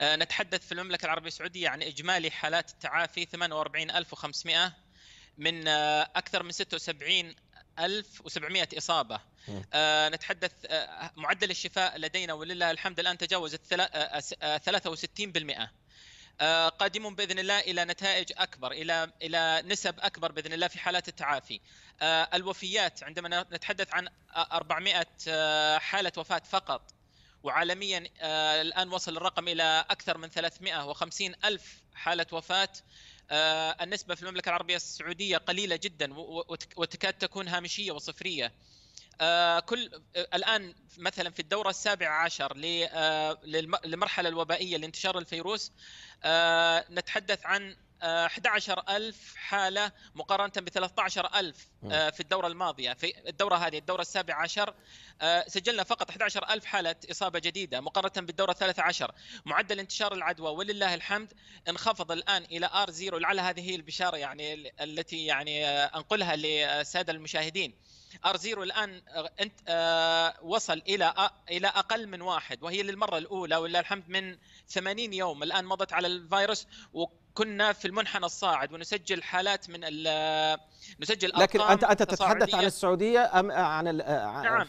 آه، نتحدث في المملكة العربية السعودية عن إجمالي حالات التعافي 48500 من آه، أكثر من 76 1700 إصابة آه نتحدث آه معدل الشفاء لدينا ولله الحمد الآن تجاوز 63% آه،, آه قادمون باذن الله الى نتائج اكبر الى الى نسب اكبر باذن الله في حالات التعافي. الوفيات عندما نتحدث عن 400 حاله وفاه فقط وعالميا آه، الآن وصل الرقم إلى أكثر من 350 ألف حالة وفاة آه، النسبة في المملكة العربية السعودية قليلة جدا وتكاد تكون هامشية وصفرية آه، كل الآن مثلا في الدورة السابعة عشر للمرحلة الوبائية لانتشار الفيروس نتحدث عن 11000 حاله مقارنه ب 13000 آه، في الدوره الماضيه في الدوره هذه الدوره السابعة عشر آه، سجلنا فقط 11000 حاله اصابه جديده مقارنه بالدوره الثالثة عشر معدل انتشار العدوى ولله الحمد انخفض الان الى ار زيرو لعل هذه هي البشاره يعني التي يعني آه، انقلها للساده المشاهدين ار زيرو الان آه، انت آه، وصل الى آه، الى اقل من واحد وهي للمره الاولى ولله الحمد من 80 يوم الان مضت على الفيروس وكنا في المنحنى الصاعد ونسجل حالات من نسجل لكن انت انت تتحدث عن السعوديه ام عن نعم